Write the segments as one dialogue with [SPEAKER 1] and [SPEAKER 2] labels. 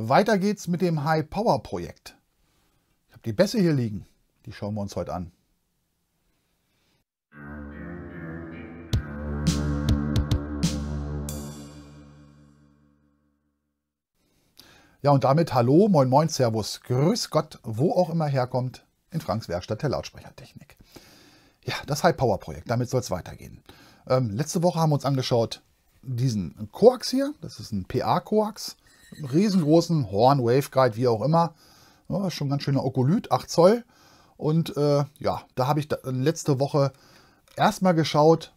[SPEAKER 1] Weiter geht's mit dem High Power Projekt. Ich habe die Bässe hier liegen. Die schauen wir uns heute an. Ja, und damit hallo, moin moin, servus, grüß Gott, wo auch immer herkommt, in Franks Werkstatt der Lautsprechertechnik. Ja, das High-Power-Projekt, damit soll es weitergehen. Ähm, letzte Woche haben wir uns angeschaut diesen Koax hier, das ist ein PA-Koax riesengroßen Horn Waveguide, wie auch immer. Ja, schon ein ganz schöner Okolyt, 8 Zoll. Und äh, ja, da habe ich da letzte Woche erstmal geschaut,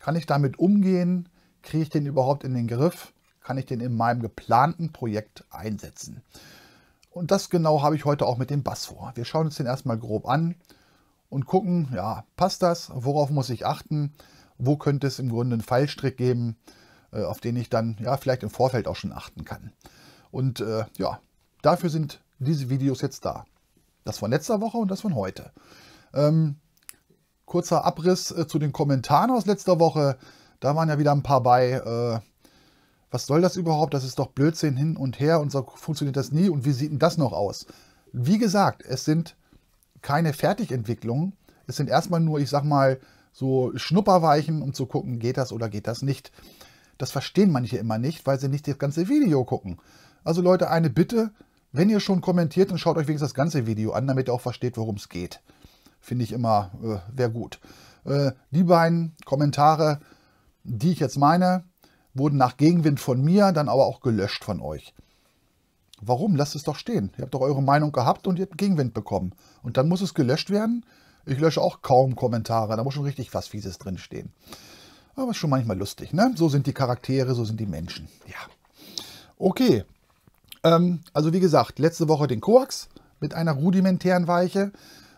[SPEAKER 1] kann ich damit umgehen? Kriege ich den überhaupt in den Griff? Kann ich den in meinem geplanten Projekt einsetzen? Und das genau habe ich heute auch mit dem Bass vor. Wir schauen uns den erstmal grob an und gucken, ja, passt das? Worauf muss ich achten? Wo könnte es im Grunde einen Fallstrick geben? Äh, auf den ich dann ja vielleicht im Vorfeld auch schon achten kann. Und äh, ja, dafür sind diese Videos jetzt da. Das von letzter Woche und das von heute. Ähm, kurzer Abriss äh, zu den Kommentaren aus letzter Woche. Da waren ja wieder ein paar bei. Äh, was soll das überhaupt? Das ist doch Blödsinn hin und her und so funktioniert das nie. Und wie sieht denn das noch aus? Wie gesagt, es sind keine Fertigentwicklungen. Es sind erstmal nur, ich sag mal, so Schnupperweichen, um zu gucken, geht das oder geht das nicht. Das verstehen manche immer nicht, weil sie nicht das ganze Video gucken. Also Leute, eine Bitte, wenn ihr schon kommentiert, dann schaut euch wenigstens das ganze Video an, damit ihr auch versteht, worum es geht. Finde ich immer, äh, wäre gut. Äh, die beiden Kommentare, die ich jetzt meine, wurden nach Gegenwind von mir, dann aber auch gelöscht von euch. Warum? Lasst es doch stehen. Ihr habt doch eure Meinung gehabt und ihr habt Gegenwind bekommen. Und dann muss es gelöscht werden. Ich lösche auch kaum Kommentare. Da muss schon richtig was Fieses drinstehen. stehen. Aber ist schon manchmal lustig, ne? So sind die Charaktere, so sind die Menschen. Ja. Okay. Ähm, also wie gesagt, letzte Woche den Koax mit einer rudimentären Weiche.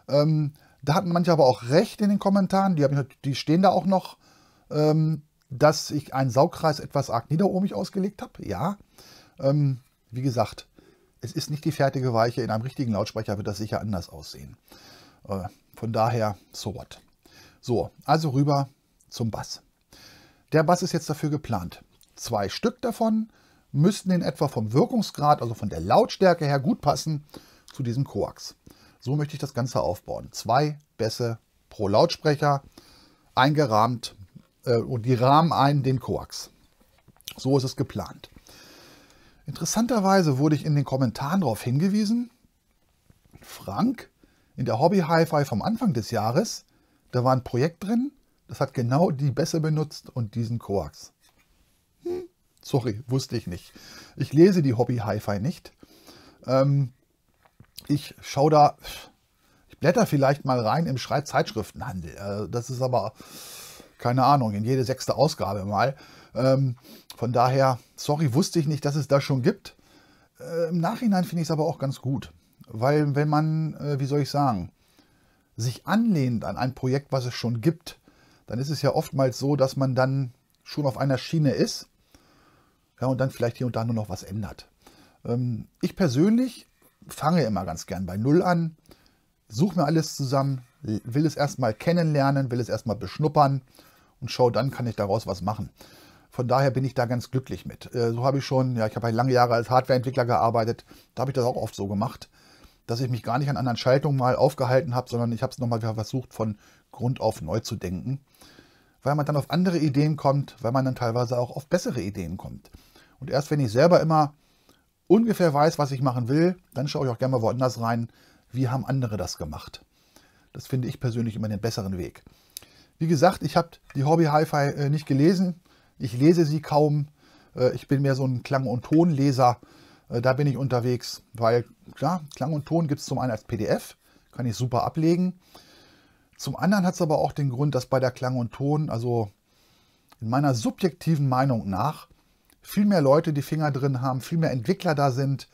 [SPEAKER 1] Ähm, da hatten manche aber auch recht in den Kommentaren, die, ich, die stehen da auch noch, ähm, dass ich einen Saugkreis etwas arg niederohmig ausgelegt habe. Ja, ähm, wie gesagt, es ist nicht die fertige Weiche. In einem richtigen Lautsprecher wird das sicher anders aussehen. Äh, von daher, so what. So, also rüber zum Bass. Der Bass ist jetzt dafür geplant. Zwei Stück davon müssten in etwa vom Wirkungsgrad, also von der Lautstärke her, gut passen zu diesem Koax. So möchte ich das Ganze aufbauen. Zwei Bässe pro Lautsprecher, eingerahmt äh, und die rahmen ein den Koax. So ist es geplant. Interessanterweise wurde ich in den Kommentaren darauf hingewiesen, Frank, in der Hobby Hi-Fi vom Anfang des Jahres, da war ein Projekt drin, das hat genau die Bässe benutzt und diesen Koax. Hm, sorry, wusste ich nicht. Ich lese die Hobby-Hi-Fi nicht. Ähm, ich schaue da, ich blätter vielleicht mal rein im Schreibzeitschriftenhandel. Äh, das ist aber, keine Ahnung, in jede sechste Ausgabe mal. Ähm, von daher, sorry, wusste ich nicht, dass es das schon gibt. Äh, Im Nachhinein finde ich es aber auch ganz gut. Weil wenn man, äh, wie soll ich sagen, sich anlehnt an ein Projekt, was es schon gibt, dann ist es ja oftmals so, dass man dann schon auf einer Schiene ist ja, und dann vielleicht hier und da nur noch was ändert. Ähm, ich persönlich fange immer ganz gern bei Null an, suche mir alles zusammen, will es erstmal kennenlernen, will es erstmal beschnuppern und schaue dann, kann ich daraus was machen. Von daher bin ich da ganz glücklich mit. Äh, so habe ich schon, ja, ich habe halt lange Jahre als Hardwareentwickler gearbeitet, da habe ich das auch oft so gemacht dass ich mich gar nicht an anderen Schaltungen mal aufgehalten habe, sondern ich habe es nochmal versucht, von Grund auf neu zu denken, weil man dann auf andere Ideen kommt, weil man dann teilweise auch auf bessere Ideen kommt. Und erst wenn ich selber immer ungefähr weiß, was ich machen will, dann schaue ich auch gerne mal woanders rein, wie haben andere das gemacht. Das finde ich persönlich immer den besseren Weg. Wie gesagt, ich habe die Hobby Hi-Fi äh, nicht gelesen. Ich lese sie kaum. Äh, ich bin mehr so ein Klang- und Tonleser. Äh, da bin ich unterwegs, weil klar, Klang und Ton gibt es zum einen als PDF, kann ich super ablegen. Zum anderen hat es aber auch den Grund, dass bei der Klang und Ton, also in meiner subjektiven Meinung nach, viel mehr Leute die Finger drin haben, viel mehr Entwickler da sind.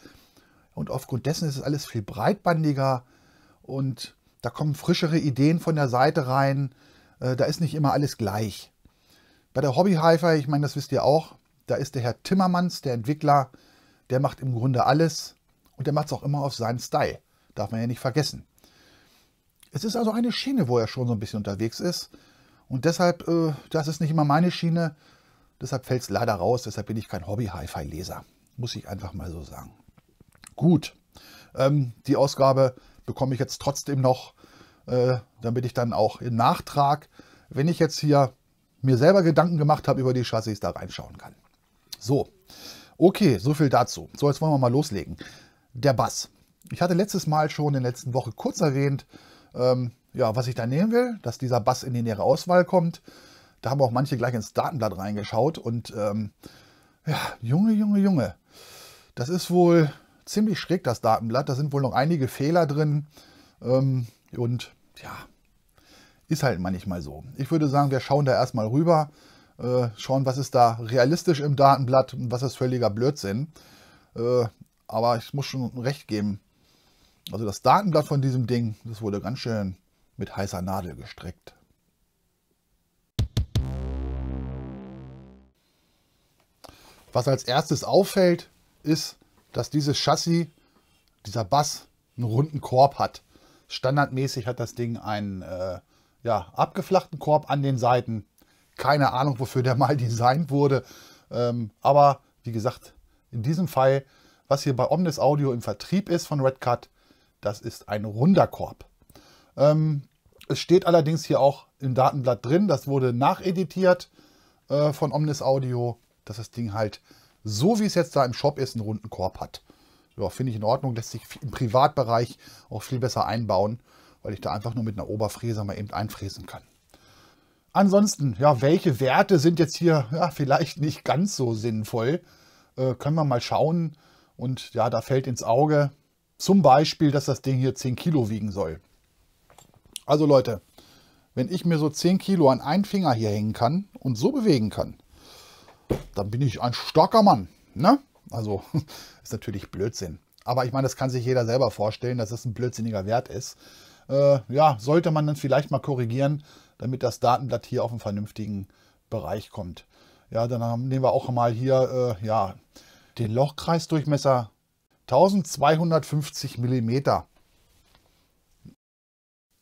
[SPEAKER 1] Und aufgrund dessen ist es alles viel breitbandiger und da kommen frischere Ideen von der Seite rein. Äh, da ist nicht immer alles gleich. Bei der Hobbyhifer, ich meine, das wisst ihr auch, da ist der Herr Timmermans, der Entwickler, der macht im Grunde alles und der macht es auch immer auf seinen Style. Darf man ja nicht vergessen. Es ist also eine Schiene, wo er schon so ein bisschen unterwegs ist. Und deshalb, äh, das ist nicht immer meine Schiene. Deshalb fällt es leider raus. Deshalb bin ich kein Hobby-Hi-Fi-Leser. Muss ich einfach mal so sagen. Gut. Ähm, die Ausgabe bekomme ich jetzt trotzdem noch, äh, damit ich dann auch im Nachtrag, wenn ich jetzt hier mir selber Gedanken gemacht habe über die Chassis, da reinschauen kann. So. Okay, so viel dazu. So, jetzt wollen wir mal loslegen. Der Bass. Ich hatte letztes Mal schon in der letzten Woche kurz erwähnt, ähm, ja, was ich da nehmen will, dass dieser Bass in die nähere Auswahl kommt. Da haben auch manche gleich ins Datenblatt reingeschaut und ähm, ja, Junge, Junge, Junge, das ist wohl ziemlich schräg, das Datenblatt. Da sind wohl noch einige Fehler drin ähm, und ja, ist halt manchmal so. Ich würde sagen, wir schauen da erstmal rüber, äh, schauen, was ist da realistisch im Datenblatt und was ist völliger Blödsinn. Äh, aber ich muss schon recht geben, also das Datenblatt von diesem Ding, das wurde ganz schön mit heißer Nadel gestreckt. Was als erstes auffällt, ist, dass dieses Chassis, dieser Bass, einen runden Korb hat. Standardmäßig hat das Ding einen äh, ja, abgeflachten Korb an den Seiten. Keine Ahnung, wofür der mal designt wurde. Ähm, aber wie gesagt, in diesem Fall, was hier bei Omnis Audio im Vertrieb ist von Redcut, das ist ein runder Korb. Ähm, es steht allerdings hier auch im Datenblatt drin, das wurde nacheditiert äh, von Omnis Audio, dass das Ding halt so wie es jetzt da im Shop ist, einen runden Korb hat. Ja, finde ich in Ordnung, lässt sich im Privatbereich auch viel besser einbauen, weil ich da einfach nur mit einer Oberfräse mal eben einfräsen kann. Ansonsten, ja, welche Werte sind jetzt hier ja, vielleicht nicht ganz so sinnvoll? Äh, können wir mal schauen. Und ja, da fällt ins Auge, zum Beispiel, dass das Ding hier 10 Kilo wiegen soll. Also Leute, wenn ich mir so 10 Kilo an einen Finger hier hängen kann und so bewegen kann, dann bin ich ein starker Mann. Ne? Also ist natürlich Blödsinn. Aber ich meine, das kann sich jeder selber vorstellen, dass das ein blödsinniger Wert ist. Äh, ja, sollte man dann vielleicht mal korrigieren, damit das Datenblatt hier auf einen vernünftigen Bereich kommt. Ja, dann haben, nehmen wir auch mal hier äh, ja, den Lochkreisdurchmesser 1250 mm.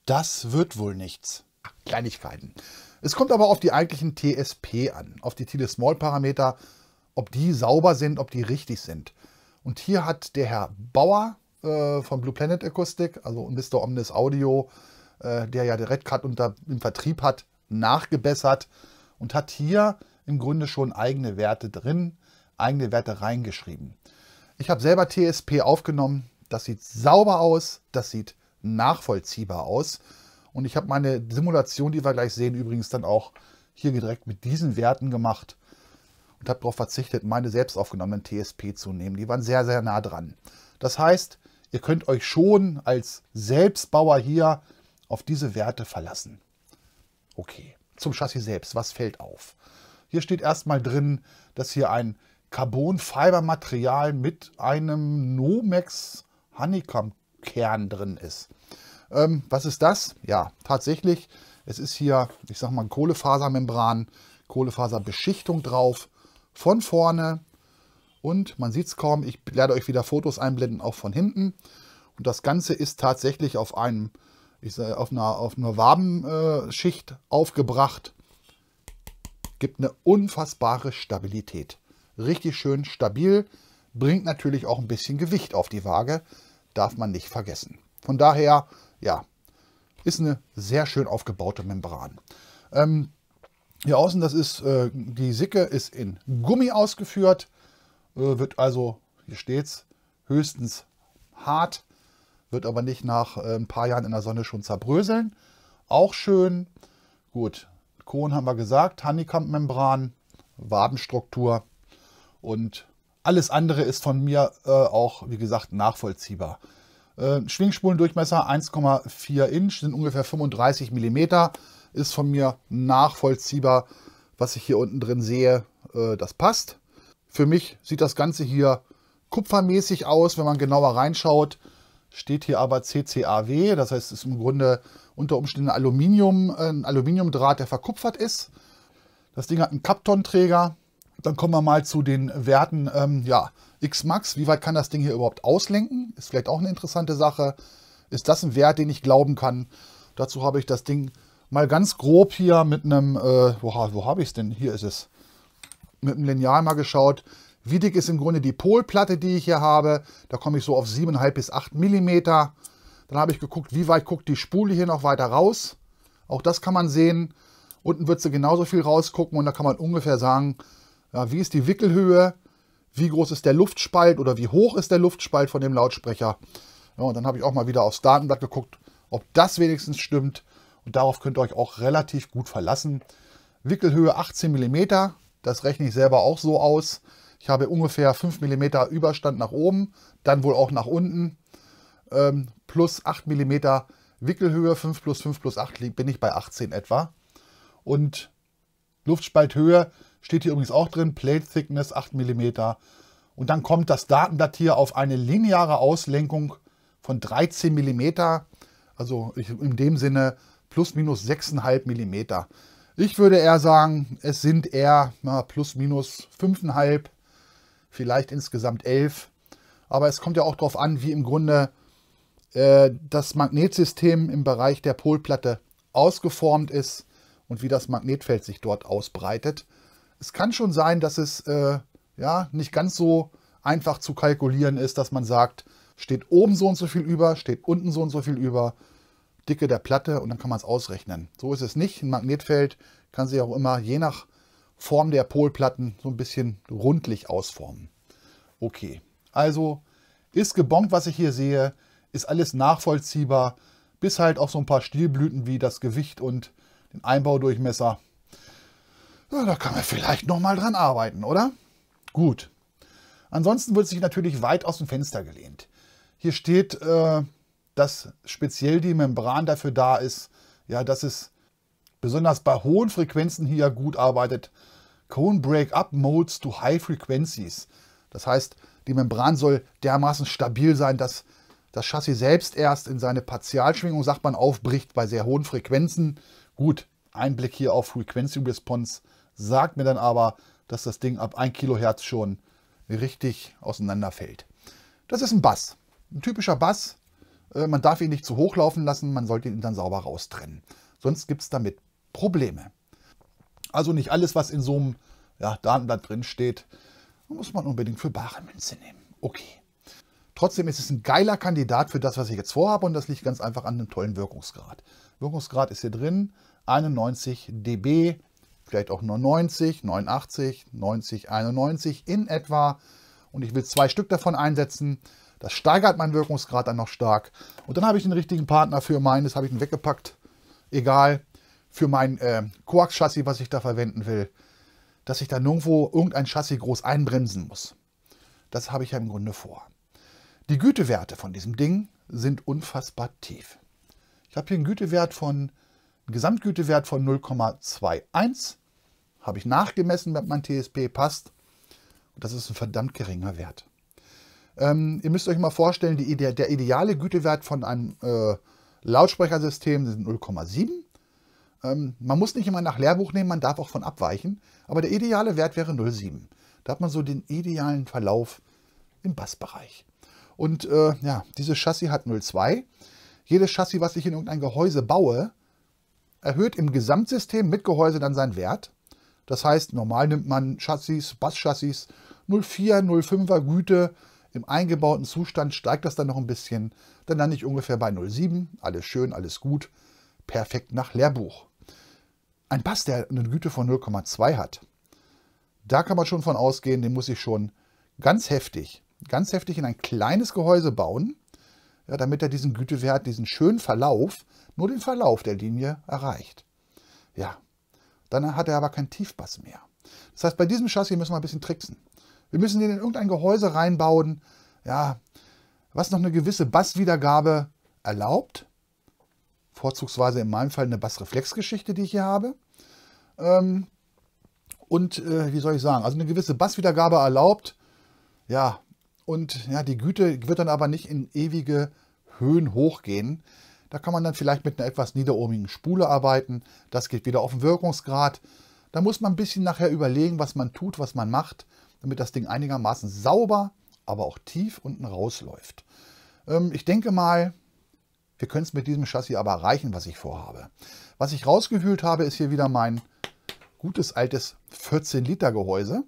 [SPEAKER 1] Das wird wohl nichts. Kleinigkeiten. Es kommt aber auf die eigentlichen TSP an, auf die Tele-Small-Parameter, ob die sauber sind, ob die richtig sind. Und hier hat der Herr Bauer äh, von Blue Planet Akustik, also Mr. Omnis Audio, äh, der ja die Redcard unter, im Vertrieb hat, nachgebessert und hat hier im Grunde schon eigene Werte drin, eigene Werte reingeschrieben. Ich habe selber TSP aufgenommen. Das sieht sauber aus. Das sieht nachvollziehbar aus. Und ich habe meine Simulation, die wir gleich sehen, übrigens dann auch hier direkt mit diesen Werten gemacht und habe darauf verzichtet, meine selbst aufgenommenen TSP zu nehmen. Die waren sehr, sehr nah dran. Das heißt, ihr könnt euch schon als Selbstbauer hier auf diese Werte verlassen. Okay, zum Chassis selbst. Was fällt auf? Hier steht erstmal drin, dass hier ein Carbon-Fiber-Material mit einem Nomex Honeycomb-Kern drin ist. Ähm, was ist das? Ja, tatsächlich, es ist hier, ich sag mal, Kohlefasermembran, Kohlefaserbeschichtung drauf, von vorne und man sieht es kaum, ich werde euch wieder Fotos einblenden, auch von hinten. Und das Ganze ist tatsächlich auf einem, ich sage, auf einer, auf einer Wabenschicht äh, aufgebracht. Gibt eine unfassbare Stabilität richtig schön stabil, bringt natürlich auch ein bisschen Gewicht auf die Waage, darf man nicht vergessen. Von daher, ja, ist eine sehr schön aufgebaute Membran. Ähm, hier außen, das ist, äh, die Sicke ist in Gummi ausgeführt, äh, wird also, hier steht's, höchstens hart, wird aber nicht nach äh, ein paar Jahren in der Sonne schon zerbröseln. Auch schön, gut, Kohlen haben wir gesagt, Honeycomb-Membran, Wabenstruktur, und alles andere ist von mir äh, auch, wie gesagt, nachvollziehbar. Äh, Schwingspulendurchmesser 1,4 Inch sind ungefähr 35 mm. Ist von mir nachvollziehbar, was ich hier unten drin sehe. Äh, das passt. Für mich sieht das Ganze hier kupfermäßig aus, wenn man genauer reinschaut. Steht hier aber CCAW, das heißt, es ist im Grunde unter Umständen Aluminium, äh, ein Aluminiumdraht, der verkupfert ist. Das Ding hat einen Kaptonträger, dann kommen wir mal zu den Werten. Ähm, ja, X-Max, wie weit kann das Ding hier überhaupt auslenken? Ist vielleicht auch eine interessante Sache. Ist das ein Wert, den ich glauben kann? Dazu habe ich das Ding mal ganz grob hier mit einem, äh, wo, wo habe ich es denn? Hier ist es. Mit einem Lineal mal geschaut. Wie dick ist im Grunde die Polplatte, die ich hier habe? Da komme ich so auf 7,5 bis 8 mm. Dann habe ich geguckt, wie weit guckt die Spule hier noch weiter raus. Auch das kann man sehen. Unten wird sie genauso viel rausgucken und da kann man ungefähr sagen, ja, wie ist die Wickelhöhe? Wie groß ist der Luftspalt oder wie hoch ist der Luftspalt von dem Lautsprecher? Ja, und dann habe ich auch mal wieder aufs Datenblatt geguckt, ob das wenigstens stimmt. Und darauf könnt ihr euch auch relativ gut verlassen. Wickelhöhe 18 mm, das rechne ich selber auch so aus. Ich habe ungefähr 5 mm Überstand nach oben, dann wohl auch nach unten. Ähm, plus 8 mm Wickelhöhe, 5 plus 5 plus 8 bin ich bei 18 etwa. Und Luftspalthöhe Steht hier übrigens auch drin, Plate Thickness 8 mm. Und dann kommt das Datenblatt hier auf eine lineare Auslenkung von 13 mm. Also in dem Sinne plus minus 6,5 mm. Ich würde eher sagen, es sind eher na, plus minus 5,5, vielleicht insgesamt 11. Aber es kommt ja auch darauf an, wie im Grunde äh, das Magnetsystem im Bereich der Polplatte ausgeformt ist und wie das Magnetfeld sich dort ausbreitet es kann schon sein, dass es äh, ja nicht ganz so einfach zu kalkulieren ist, dass man sagt, steht oben so und so viel über, steht unten so und so viel über, Dicke der Platte und dann kann man es ausrechnen. So ist es nicht. Ein Magnetfeld kann sich auch immer je nach Form der Polplatten so ein bisschen rundlich ausformen. Okay, also ist gebongt, was ich hier sehe, ist alles nachvollziehbar, bis halt auch so ein paar Stielblüten wie das Gewicht und den Einbaudurchmesser. Ja, da kann man vielleicht noch mal dran arbeiten, oder? Gut. Ansonsten wird sich natürlich weit aus dem Fenster gelehnt. Hier steht, äh, dass speziell die Membran dafür da ist, ja, dass es besonders bei hohen Frequenzen hier gut arbeitet. Cone Break-Up Modes to High Frequencies. Das heißt, die Membran soll dermaßen stabil sein, dass das Chassis selbst erst in seine Partialschwingung, sagt man, aufbricht bei sehr hohen Frequenzen. Gut, Einblick hier auf Frequency Response sagt mir dann aber, dass das Ding ab 1 Kilohertz schon richtig auseinanderfällt. Das ist ein Bass, ein typischer Bass. Äh, man darf ihn nicht zu hoch laufen lassen, man sollte ihn dann sauber raustrennen. Sonst gibt es damit Probleme. Also nicht alles, was in so einem ja, Datenblatt drin steht, muss man unbedingt für bare Münze nehmen. Okay. Trotzdem ist es ein geiler Kandidat für das, was ich jetzt vorhabe und das liegt ganz einfach an einem tollen Wirkungsgrad. Wirkungsgrad ist hier drin 91 dB vielleicht auch nur 90, 89, 90, 91 in etwa. Und ich will zwei Stück davon einsetzen. Das steigert meinen Wirkungsgrad dann noch stark. Und dann habe ich den richtigen Partner für meines, habe ich ihn weggepackt. Egal, für mein äh, Koax-Chassis, was ich da verwenden will, dass ich da nirgendwo irgendein Chassis groß einbremsen muss. Das habe ich ja im Grunde vor. Die Gütewerte von diesem Ding sind unfassbar tief. Ich habe hier einen Gütewert von einen Gesamtgütewert von 0,21. Habe ich nachgemessen mit mein TSP, passt. Und das ist ein verdammt geringer Wert. Ähm, ihr müsst euch mal vorstellen, die, der, der, ideale Gütewert von einem äh, Lautsprechersystem sind 0,7. Ähm, man muss nicht immer nach Lehrbuch nehmen, man darf auch von abweichen. Aber der ideale Wert wäre 0,7. Da hat man so den idealen Verlauf im Bassbereich. Und äh, ja, dieses Chassis hat 0,2. Jedes Chassis, was ich in irgendein Gehäuse baue, erhöht im Gesamtsystem mit Gehäuse dann seinen Wert. Das heißt, normal nimmt man Chassis, Basschassis 04, 05er Güte. Im eingebauten Zustand steigt das dann noch ein bisschen. Dann lande ich ungefähr bei 07. Alles schön, alles gut. Perfekt nach Lehrbuch. Ein Bass, der eine Güte von 0,2 hat, da kann man schon von ausgehen, den muss ich schon ganz heftig, ganz heftig in ein kleines Gehäuse bauen ja, damit er diesen Gütewert, diesen schönen Verlauf, nur den Verlauf der Linie erreicht. Ja, dann hat er aber keinen Tiefpass mehr. Das heißt, bei diesem Chassis müssen wir ein bisschen tricksen. Wir müssen den in irgendein Gehäuse reinbauen, ja, was noch eine gewisse Basswiedergabe erlaubt. Vorzugsweise in meinem Fall eine Bassreflexgeschichte, die ich hier habe. Ähm, und äh, wie soll ich sagen, also eine gewisse Basswiedergabe erlaubt. Ja, und ja, die Güte wird dann aber nicht in ewige Höhen hochgehen. Da kann man dann vielleicht mit einer etwas niederohmigen Spule arbeiten. Das geht wieder auf den Wirkungsgrad. Da muss man ein bisschen nachher überlegen, was man tut, was man macht, damit das Ding einigermaßen sauber, aber auch tief unten rausläuft. Ähm, ich denke mal, wir können es mit diesem Chassis aber erreichen, was ich vorhabe. Was ich rausgewühlt habe, ist hier wieder mein gutes altes 14-Liter-Gehäuse.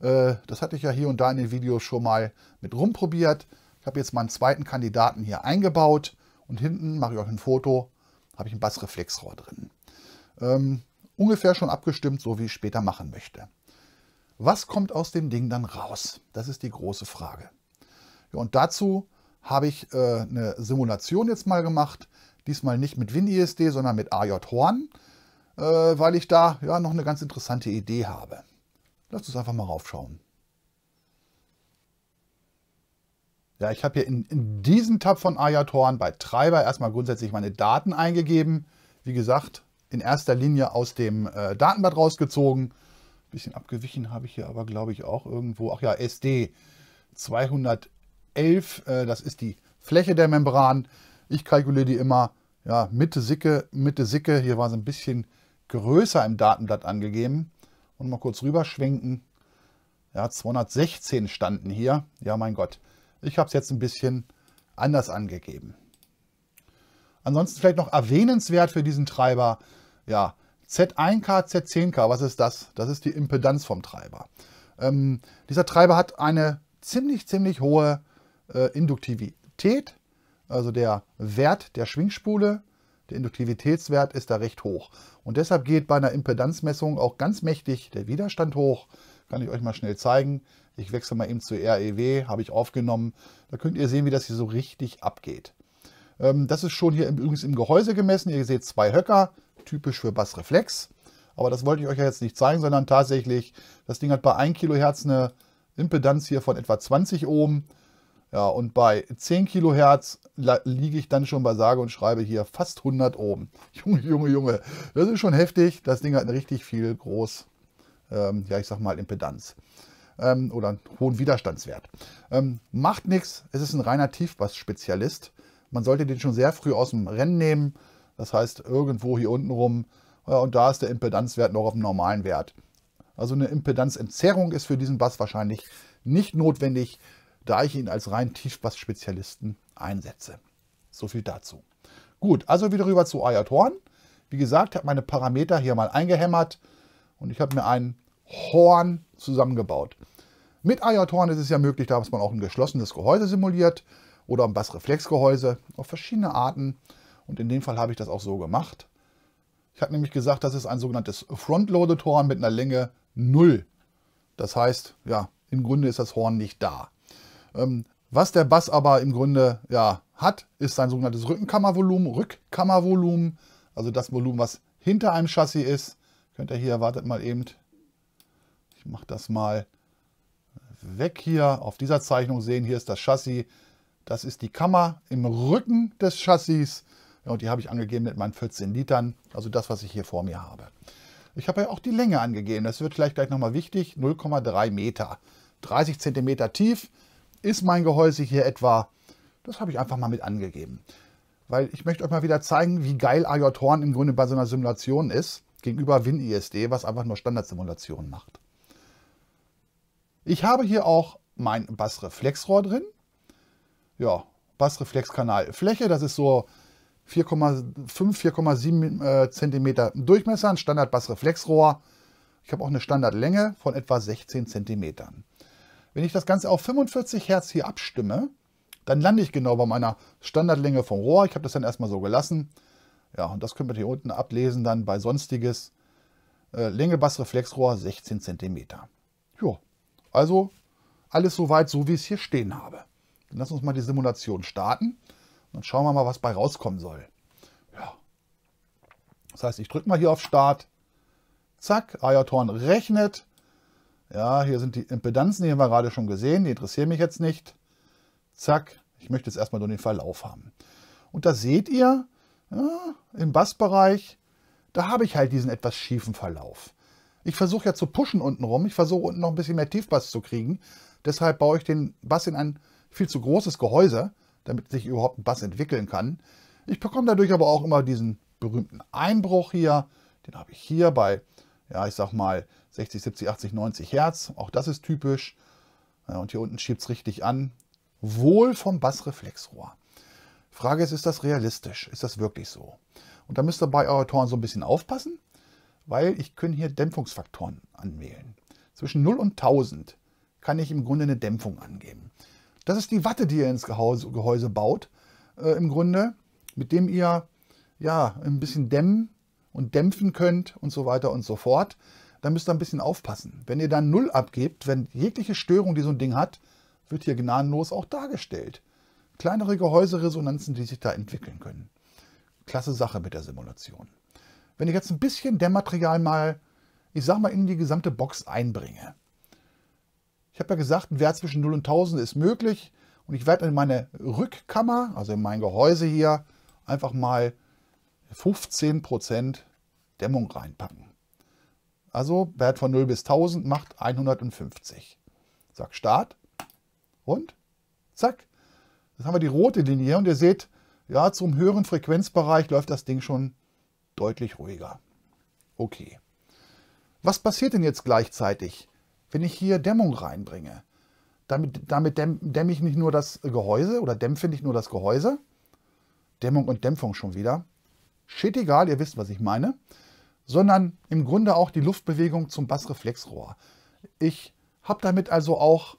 [SPEAKER 1] Äh, das hatte ich ja hier und da in den Videos schon mal mit rumprobiert. Ich habe jetzt meinen zweiten Kandidaten hier eingebaut und hinten mache ich euch ein Foto, habe ich ein Bassreflexrohr drin. Ähm, ungefähr schon abgestimmt, so wie ich später machen möchte. Was kommt aus dem Ding dann raus? Das ist die große Frage. Ja, und dazu habe ich äh, eine Simulation jetzt mal gemacht. Diesmal nicht mit WinISD, sondern mit AJ Horn, äh, weil ich da ja noch eine ganz interessante Idee habe. Lass uns einfach mal raufschauen. Ja, ich habe hier in, in, diesem Tab von Ayatoran bei Treiber erstmal grundsätzlich meine Daten eingegeben. Wie gesagt, in erster Linie aus dem äh, Datenblatt rausgezogen. Ein bisschen abgewichen habe ich hier aber, glaube ich, auch irgendwo. Ach ja, SD 211, äh, das ist die Fläche der Membran. Ich kalkuliere die immer ja, Mitte Sicke, Mitte Sicke. Hier war es ein bisschen größer im Datenblatt angegeben und mal kurz rüberschwenken. Ja, 216 standen hier. Ja, mein Gott. Ich habe es jetzt ein bisschen anders angegeben. Ansonsten vielleicht noch erwähnenswert für diesen Treiber, ja, Z1K, Z10K, was ist das? Das ist die Impedanz vom Treiber. Ähm, dieser Treiber hat eine ziemlich, ziemlich hohe äh, Induktivität, also der Wert der Schwingspule der Induktivitätswert ist da recht hoch. Und deshalb geht bei einer Impedanzmessung auch ganz mächtig der Widerstand hoch. Kann ich euch mal schnell zeigen. Ich wechsle mal eben zu REW, habe ich aufgenommen. Da könnt ihr sehen, wie das hier so richtig abgeht. Ähm, das ist schon hier übrigens im Gehäuse gemessen. Ihr seht zwei Höcker, typisch für Bassreflex. Aber das wollte ich euch ja jetzt nicht zeigen, sondern tatsächlich, das Ding hat bei 1 Kilohertz eine Impedanz hier von etwa 20 Ohm. Ja, und bei 10 Kilohertz liege ich dann schon bei sage und schreibe hier fast 100 Ohm. Junge, Junge, Junge, das ist schon heftig. Das Ding hat eine richtig viel groß, ähm, ja, ich sag mal Impedanz ähm, oder einen hohen Widerstandswert. Ähm, macht nichts, es ist ein reiner Tiefbass-Spezialist. Man sollte den schon sehr früh aus dem Rennen nehmen, das heißt irgendwo hier unten rum. Ja, und da ist der Impedanzwert noch auf dem normalen Wert. Also eine Impedanzentzerrung ist für diesen Bass wahrscheinlich nicht notwendig da ich ihn als rein Tiefbass-Spezialisten einsetze. So viel dazu. Gut, also wieder rüber zu Ayatoren. Wie gesagt, habe meine Parameter hier mal eingehämmert und ich habe mir ein Horn zusammengebaut. Mit Ayatoren ist es ja möglich, dass man auch ein geschlossenes Gehäuse simuliert oder ein Bassreflexgehäuse auf verschiedene Arten. Und in dem Fall habe ich das auch so gemacht. Ich habe nämlich gesagt, das ist ein sogenanntes Frontloaded Horn mit einer Länge 0. Das heißt, ja, im Grunde ist das Horn nicht da. Ähm, was der Bass aber im Grunde ja, hat, ist sein sogenanntes Rückenkammervolumen, Rückkammervolumen, also das Volumen, was hinter einem Chassis ist. Könnt ihr hier, wartet mal eben, ich mache das mal weg hier. Auf dieser Zeichnung sehen, hier ist das Chassis. Das ist die Kammer im Rücken des Chassis. Ja, und die habe ich angegeben mit meinen 14 Litern, also das, was ich hier vor mir habe. Ich habe ja auch die Länge angegeben, das wird vielleicht gleich nochmal wichtig, 0,3 Meter. 30 Zentimeter tief, ist mein Gehäuse hier etwa? Das habe ich einfach mal mit angegeben. Weil ich möchte euch mal wieder zeigen, wie geil AJ Horn im Grunde bei so einer Simulation ist, gegenüber WinISD, was einfach nur Standardsimulationen macht. Ich habe hier auch mein Bassreflexrohr drin. Ja, Bassreflexkanalfläche, das ist so 4,5, 4,7 cm Durchmesser, ein Standard Bassreflexrohr. Ich habe auch eine Standardlänge von etwa 16 cm. Wenn ich das Ganze auf 45 Hertz hier abstimme, dann lande ich genau bei meiner Standardlänge vom Rohr. Ich habe das dann erstmal so gelassen. Ja, und das können wir hier unten ablesen dann bei Sonstiges. Äh, Länge Bassreflexrohr 16 cm. Jo, also alles soweit, so wie ich es hier stehen habe. Dann lass uns mal die Simulation starten. Dann schauen wir mal, was bei rauskommen soll. Ja. Das heißt, ich drücke mal hier auf Start. Zack, Ayatorn rechnet. Ja, hier sind die Impedanzen, die haben wir gerade schon gesehen, die interessieren mich jetzt nicht. Zack, ich möchte jetzt erstmal nur den Verlauf haben. Und da seht ihr, ja, im Bassbereich, da habe ich halt diesen etwas schiefen Verlauf. Ich versuche ja zu pushen unten rum, ich versuche unten noch ein bisschen mehr Tiefbass zu kriegen. Deshalb baue ich den Bass in ein viel zu großes Gehäuse, damit sich überhaupt ein Bass entwickeln kann. Ich bekomme dadurch aber auch immer diesen berühmten Einbruch hier. Den habe ich hier bei, ja, ich sag mal, 60, 70, 80, 90 Hertz. Auch das ist typisch. Und hier unten schiebt es richtig an. Wohl vom Bassreflexrohr. Frage ist, ist das realistisch? Ist das wirklich so? Und da müsst ihr bei Autoren so ein bisschen aufpassen, weil ich kann hier Dämpfungsfaktoren anwählen. Zwischen 0 und 1000 kann ich im Grunde eine Dämpfung angeben. Das ist die Watte, die ihr ins Gehäuse, baut, äh, im Grunde, mit dem ihr ja ein bisschen dämmen und dämpfen könnt und so weiter und so fort dann müsst ihr ein bisschen aufpassen. Wenn ihr dann null abgebt, wenn jegliche Störung, die so ein Ding hat, wird hier gnadenlos auch dargestellt. Kleinere Gehäuseresonanzen, die sich da entwickeln können. Klasse Sache mit der Simulation. Wenn ich jetzt ein bisschen Dämmmaterial mal, ich sag mal, in die gesamte Box einbringe. Ich habe ja gesagt, ein Wert zwischen 0 und 1000 ist möglich. Und ich werde in meine Rückkammer, also in mein Gehäuse hier, einfach mal 15% Dämmung reinpacken. Also Wert von 0 bis 1000 macht 150. Sag Start und zack. Jetzt haben wir die rote Linie und ihr seht, ja, zum höheren Frequenzbereich läuft das Ding schon deutlich ruhiger. Okay. Was passiert denn jetzt gleichzeitig, wenn ich hier Dämmung reinbringe? Damit, damit däm, dämme ich nicht nur das Gehäuse oder dämpfe nicht nur das Gehäuse. Dämmung und Dämpfung schon wieder. Shit egal, ihr wisst, was ich meine sondern im Grunde auch die Luftbewegung zum Bassreflexrohr. Ich habe damit also auch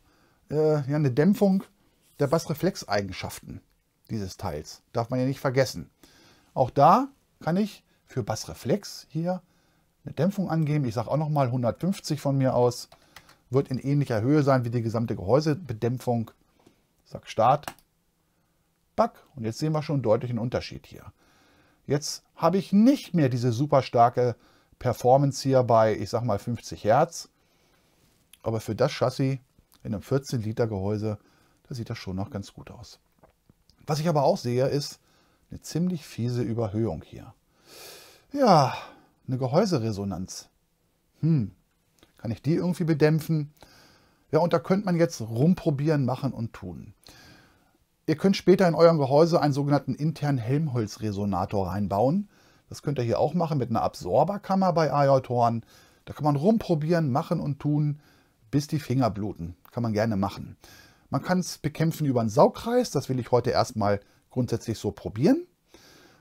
[SPEAKER 1] äh, ja, eine Dämpfung der Bassreflexeigenschaften dieses Teils. Darf man ja nicht vergessen. Auch da kann ich für Bassreflex hier eine Dämpfung angeben. Ich sage auch nochmal 150 von mir aus. Wird in ähnlicher Höhe sein wie die gesamte Gehäusebedämpfung. Ich sage Start, Back. Und jetzt sehen wir schon einen deutlichen Unterschied hier. Jetzt habe ich nicht mehr diese super starke Performance hier bei, ich sag mal 50 Hertz. Aber für das Chassis in einem 14 Liter Gehäuse, da sieht das schon noch ganz gut aus. Was ich aber auch sehe, ist eine ziemlich fiese Überhöhung hier. Ja, eine Gehäuseresonanz. Hm, kann ich die irgendwie bedämpfen? Ja, und da könnte man jetzt rumprobieren, machen und tun. Ihr könnt später in eurem Gehäuse einen sogenannten internen Helmholtz-Resonator reinbauen. Das könnt ihr hier auch machen mit einer Absorberkammer bei Ajatoren. Da kann man rumprobieren, machen und tun, bis die Finger bluten. Kann man gerne machen. Man kann es bekämpfen über einen Saugkreis. Das will ich heute erstmal grundsätzlich so probieren.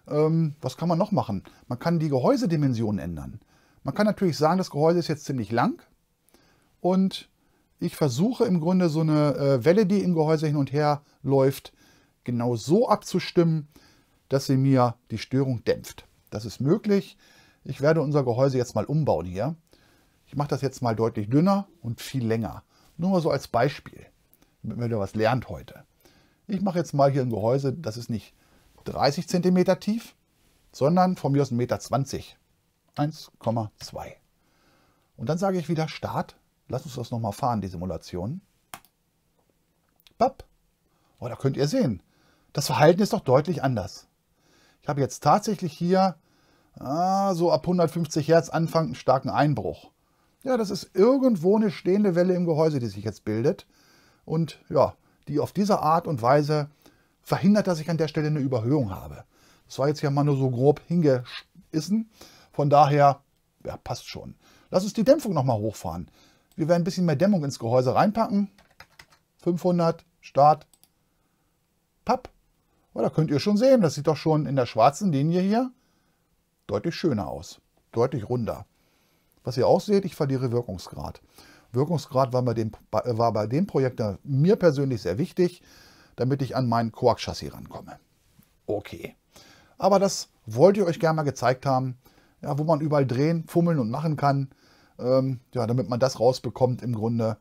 [SPEAKER 1] Ähm, was kann man noch machen? Man kann die Gehäusedimensionen ändern. Man kann natürlich sagen, das Gehäuse ist jetzt ziemlich lang und ich versuche im Grunde so eine äh, Welle, die im Gehäuse hin und her läuft, genau so abzustimmen, dass sie mir die Störung dämpft. Das ist möglich. Ich werde unser Gehäuse jetzt mal umbauen hier. Ich mache das jetzt mal deutlich dünner und viel länger. Nur mal so als Beispiel, wenn ihr was lernt heute. Ich mache jetzt mal hier ein Gehäuse, das ist nicht 30 cm tief, sondern von mir aus 1,20 m. 1,2. Und dann sage ich wieder Start. Lass uns das nochmal fahren, die Simulation. Papp. Oh, da könnt ihr sehen. Das Verhalten ist doch deutlich anders. Ich habe jetzt tatsächlich hier ah, so ab 150 Hertz anfangen einen starken Einbruch. Ja, das ist irgendwo eine stehende Welle im Gehäuse, die sich jetzt bildet. Und ja, die auf diese Art und Weise verhindert, dass ich an der Stelle eine Überhöhung habe. Das war jetzt ja mal nur so grob hingeschissen. Von daher, ja, passt schon. Lass uns die Dämpfung nochmal hochfahren. Wir werden ein bisschen mehr Dämmung ins Gehäuse reinpacken. 500, Start, Papp. Aber da könnt ihr schon sehen, das sieht doch schon in der schwarzen Linie hier deutlich schöner aus, deutlich runder. Was ihr auch seht, ich verliere Wirkungsgrad. Wirkungsgrad war bei dem, war bei dem Projekt mir persönlich sehr wichtig, damit ich an meinen Quark-Chassis rankomme. Okay. Aber das wollte ich euch gerne mal gezeigt haben, ja, wo man überall drehen, fummeln und machen kann, ähm, ja, damit man das rausbekommt im Grunde,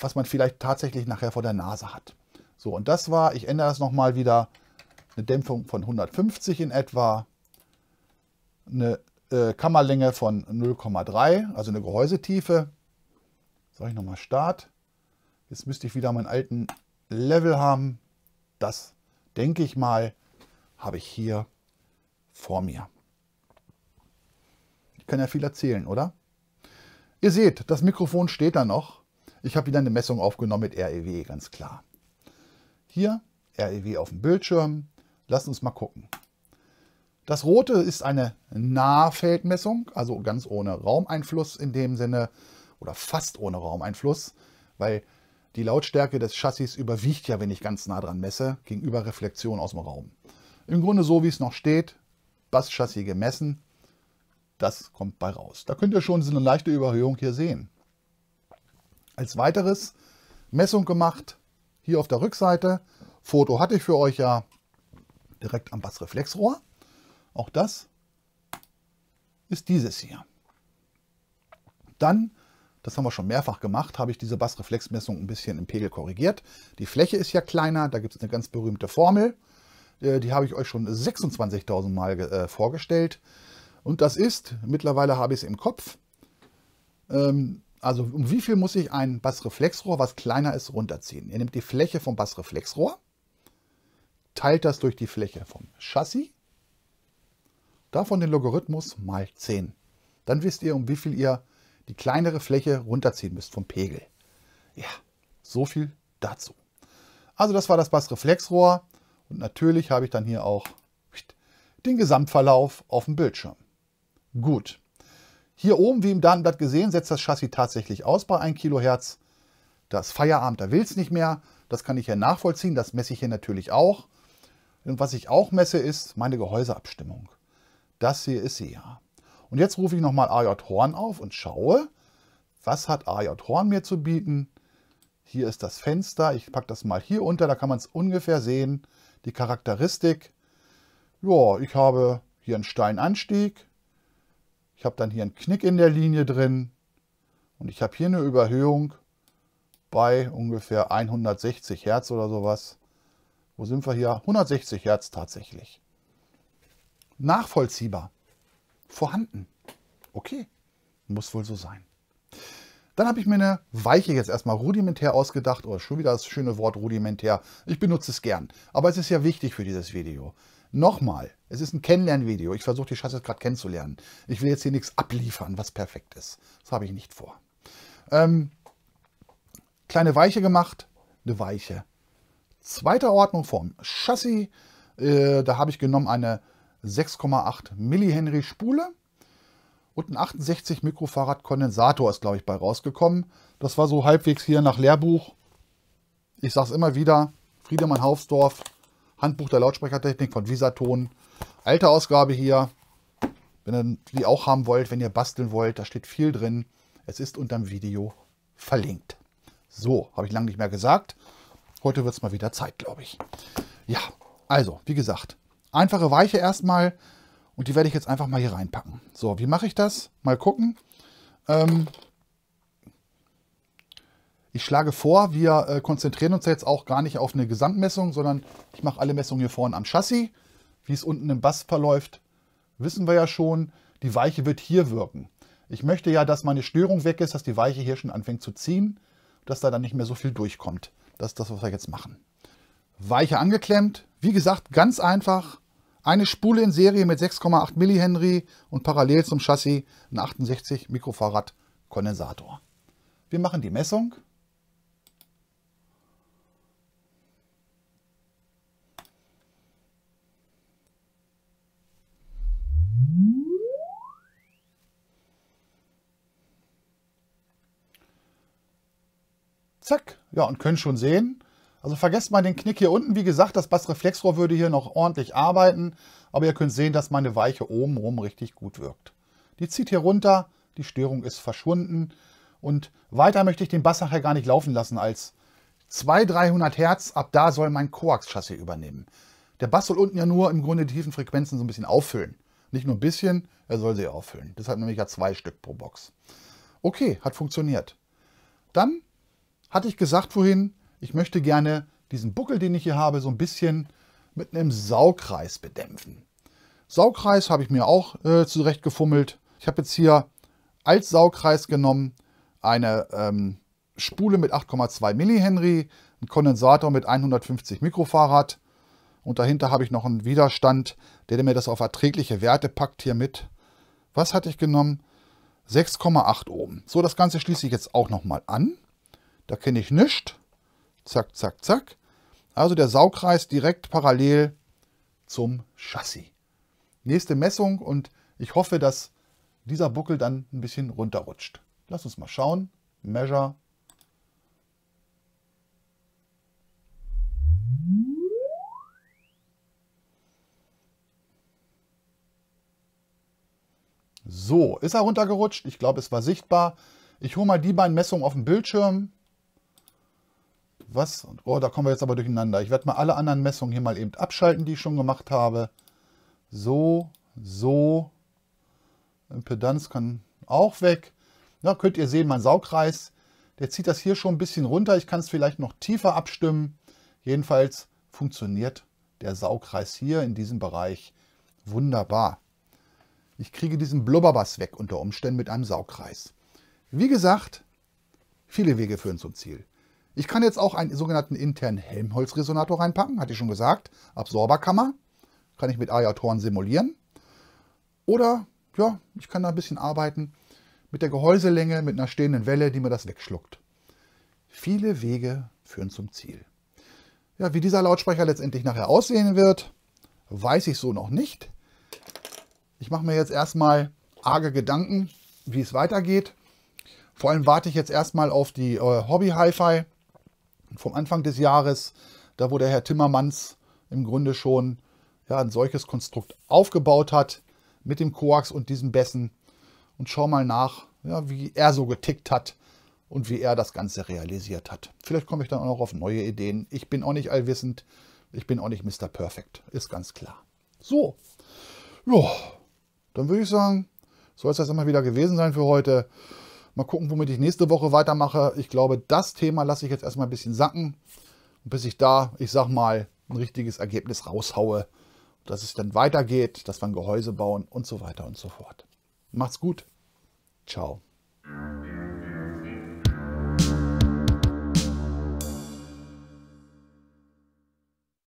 [SPEAKER 1] was man vielleicht tatsächlich nachher vor der Nase hat. So, und das war, ich ändere das nochmal wieder, eine Dämpfung von 150 in etwa, eine äh, Kammerlänge von 0,3, also eine Gehäusetiefe. Sage ich nochmal Start. Jetzt müsste ich wieder meinen alten Level haben. Das, denke ich mal, habe ich hier vor mir. Ich kann ja viel erzählen, oder? Ihr seht, das Mikrofon steht da noch. Ich habe wieder eine Messung aufgenommen mit REW, ganz klar. Hier, REW auf dem Bildschirm. Lass uns mal gucken. Das rote ist eine Nahfeldmessung, also ganz ohne Raumeinfluss in dem Sinne oder fast ohne Raumeinfluss, weil die Lautstärke des Chassis überwiegt ja, wenn ich ganz nah dran messe, gegenüber Reflexion aus dem Raum. Im Grunde so, wie es noch steht, Basschassis gemessen, das kommt bei raus. Da könnt ihr schon so eine leichte Überhöhung hier sehen. Als weiteres Messung gemacht hier auf der Rückseite, Foto hatte ich für euch ja, direkt am Bassreflexrohr. Auch das ist dieses hier. Dann, das haben wir schon mehrfach gemacht, habe ich diese Bassreflexmessung ein bisschen im Pegel korrigiert. Die Fläche ist ja kleiner, da gibt es eine ganz berühmte Formel. Äh, die habe ich euch schon 26.000 Mal äh, vorgestellt. Und das ist, mittlerweile habe ich es im Kopf, ähm, also um wie viel muss ich ein Bassreflexrohr, was kleiner ist, runterziehen? Ihr nehmt die Fläche vom Bassreflexrohr, teilt das durch die Fläche vom Chassis, davon den Logarithmus mal 10. Dann wisst ihr, um wie viel ihr die kleinere Fläche runterziehen müsst vom Pegel. Ja, so viel dazu. Also das war das Bassreflexrohr und natürlich habe ich dann hier auch den Gesamtverlauf auf dem Bildschirm. Gut. Hier oben, wie im Datenblatt gesehen, setzt das Chassis tatsächlich aus bei 1 kHz. Das Feierabend, da will es nicht mehr. Das kann ich hier nachvollziehen, das messe ich hier natürlich auch. Und was ich auch messe, ist meine Gehäuseabstimmung. Das hier ist sie ja. Und jetzt rufe ich nochmal AJ Horn auf und schaue, was hat AJ Horn mir zu bieten. Hier ist das Fenster, ich packe das mal hier unter, da kann man es ungefähr sehen. Die Charakteristik, ja, ich habe hier einen steilen Anstieg, ich habe dann hier einen Knick in der Linie drin und ich habe hier eine Überhöhung bei ungefähr 160 Hertz oder sowas. Wo sind wir hier? 160 Hertz tatsächlich. Nachvollziehbar. Vorhanden. Okay, muss wohl so sein. Dann habe ich mir eine Weiche jetzt erstmal rudimentär ausgedacht. Oder oh, schon wieder das schöne Wort rudimentär. Ich benutze es gern. Aber es ist ja wichtig für dieses Video. Nochmal, es ist ein Kennenlernvideo. Ich versuche die Scheiße gerade kennenzulernen. Ich will jetzt hier nichts abliefern, was perfekt ist. Das habe ich nicht vor. Ähm, kleine Weiche gemacht, eine Weiche. Zweiter Ordnung vom Chassis. Äh, da habe ich genommen eine 6,8 Millihenry Spule und ein 68 Mikrofarad Kondensator ist, glaube ich, bei rausgekommen. Das war so halbwegs hier nach Lehrbuch. Ich sage es immer wieder, Friedemann Haufsdorf, Handbuch der Lautsprechertechnik von Visaton. Alte Ausgabe hier. Wenn ihr die auch haben wollt, wenn ihr basteln wollt, da steht viel drin. Es ist unter dem Video verlinkt. So, habe ich lange nicht mehr gesagt. Heute wird es mal wieder Zeit, glaube ich. Ja, also, wie gesagt, einfache Weiche erstmal. Und die werde ich jetzt einfach mal hier reinpacken. So, wie mache ich das? Mal gucken. Ähm, ich schlage vor, wir äh, konzentrieren uns jetzt auch gar nicht auf eine Gesamtmessung, sondern ich mache alle Messungen hier vorne am Chassis. Wie es unten im Bass verläuft, wissen wir ja schon. Die Weiche wird hier wirken. Ich möchte ja, dass meine Störung weg ist, dass die Weiche hier schon anfängt zu ziehen, dass da dann nicht mehr so viel durchkommt. Das ist das, was wir jetzt machen. Weiche angeklemmt. Wie gesagt, ganz einfach. Eine Spule in Serie mit 6,8 mH und parallel zum Chassis ein 68 Mikrofarad Kondensator. Wir machen die Messung. Zack. Ja, und können schon sehen. Also vergesst mal den Knick hier unten. Wie gesagt, das Bassreflexrohr würde hier noch ordentlich arbeiten. Aber ihr könnt sehen, dass meine Weiche oben rum richtig gut wirkt. Die zieht hier runter. Die Störung ist verschwunden. Und weiter möchte ich den Bass nachher gar nicht laufen lassen als 200-300 Hertz. Ab da soll mein Koax-Chassis übernehmen. Der Bass soll unten ja nur im Grunde die tiefen Frequenzen so ein bisschen auffüllen. Nicht nur ein bisschen, er soll sie auffüllen. Deshalb nehme ich ja zwei Stück pro Box. Okay, hat funktioniert. Dann hatte ich gesagt vorhin, ich möchte gerne diesen Buckel, den ich hier habe, so ein bisschen mit einem Saugkreis bedämpfen. Saugkreis habe ich mir auch äh, zurechtgefummelt. Ich habe jetzt hier als Saugkreis genommen eine ähm, Spule mit 8,2 mH, einen Kondensator mit 150 Mikrofarad und dahinter habe ich noch einen Widerstand, der mir das auf erträgliche Werte packt hier mit. Was hatte ich genommen? 6,8 Ohm. So, das Ganze schließe ich jetzt auch nochmal an. Da kenne ich nichts. Zack, zack, zack. Also der Saugkreis direkt parallel zum Chassis. Nächste Messung und ich hoffe, dass dieser Buckel dann ein bisschen runterrutscht. Lass uns mal schauen. Measure. So, ist er runtergerutscht? Ich glaube, es war sichtbar. Ich hole mal die beiden Messungen auf dem Bildschirm was? Oh, da kommen wir jetzt aber durcheinander. Ich werde mal alle anderen Messungen hier mal eben abschalten, die ich schon gemacht habe. So, so. Impedanz kann auch weg. Da könnt ihr sehen, mein Saugkreis, der zieht das hier schon ein bisschen runter. Ich kann es vielleicht noch tiefer abstimmen. Jedenfalls funktioniert der Saugkreis hier in diesem Bereich wunderbar. Ich kriege diesen Blubberbass weg unter Umständen mit einem Saugkreis. Wie gesagt, viele Wege führen zum Ziel. Ich kann jetzt auch einen sogenannten internen Helmholtz-Resonator reinpacken, hatte ich schon gesagt. Absorberkammer. Kann ich mit Ajatoren simulieren. Oder, ja, ich kann da ein bisschen arbeiten mit der Gehäuselänge, mit einer stehenden Welle, die mir das wegschluckt. Viele Wege führen zum Ziel. Ja, wie dieser Lautsprecher letztendlich nachher aussehen wird, weiß ich so noch nicht. Ich mache mir jetzt erstmal arge Gedanken, wie es weitergeht. Vor allem warte ich jetzt erstmal auf die äh, Hobby Hi-Fi vom Anfang des Jahres, da wo der Herr Timmermans im Grunde schon ja, ein solches Konstrukt aufgebaut hat mit dem Koax und diesen Bässen. Und schau mal nach, ja, wie er so getickt hat und wie er das Ganze realisiert hat. Vielleicht komme ich dann auch noch auf neue Ideen. Ich bin auch nicht allwissend. Ich bin auch nicht Mr. Perfect. Ist ganz klar. So. Ja, dann würde ich sagen, soll es das immer wieder gewesen sein für heute. Mal gucken, womit ich nächste Woche weitermache. Ich glaube, das Thema lasse ich jetzt erstmal ein bisschen sacken, bis ich da, ich sag mal, ein richtiges Ergebnis raushaue, dass es dann weitergeht, dass wir ein Gehäuse bauen und so weiter und so fort. Macht's gut. Ciao.